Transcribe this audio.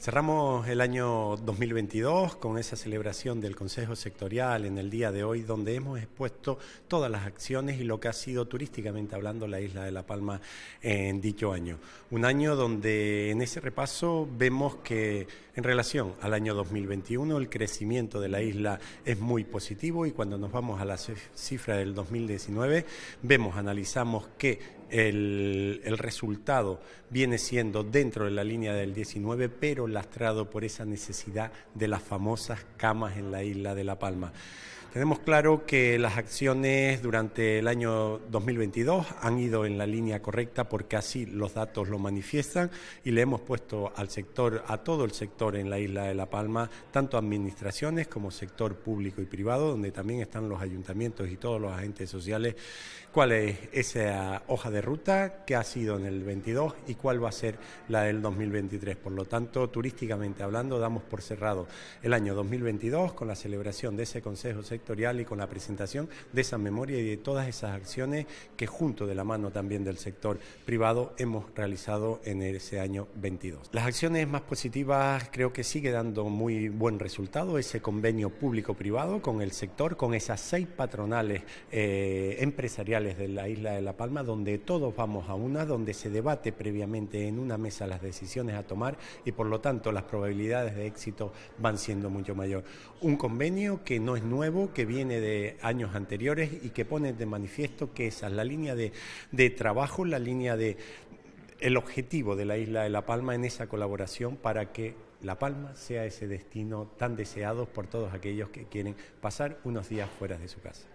Cerramos el año 2022 con esa celebración del Consejo Sectorial en el día de hoy, donde hemos expuesto todas las acciones y lo que ha sido turísticamente hablando la isla de La Palma en dicho año. Un año donde en ese repaso vemos que en relación al año 2021 el crecimiento de la isla es muy positivo y cuando nos vamos a la cifra del 2019 vemos, analizamos que el, el resultado viene siendo dentro de la línea del 19, pero lastrado por esa necesidad de las famosas camas en la isla de La Palma. Tenemos claro que las acciones durante el año 2022 han ido en la línea correcta porque así los datos lo manifiestan y le hemos puesto al sector, a todo el sector en la isla de La Palma, tanto administraciones como sector público y privado, donde también están los ayuntamientos y todos los agentes sociales, cuál es esa hoja de ruta que ha sido en el 22 y cuál va a ser la del 2023. Por lo tanto, turísticamente hablando, damos por cerrado el año 2022 con la celebración de ese Consejo Sectorial y con la presentación de esa memoria y de todas esas acciones que junto de la mano también del sector privado hemos realizado en ese año 22. Las acciones más positivas creo que sigue dando muy buen resultado ese convenio público-privado con el sector, con esas seis patronales eh, empresariales de la isla de La Palma, donde todos vamos a una, donde se debate previamente en una mesa las decisiones a tomar y por lo tanto las probabilidades de éxito van siendo mucho mayor. Un convenio que no es nuevo, que viene de años anteriores y que pone de manifiesto que esa es la línea de, de trabajo, la línea de el objetivo de la isla de La Palma en esa colaboración para que La Palma sea ese destino tan deseado por todos aquellos que quieren pasar unos días fuera de su casa.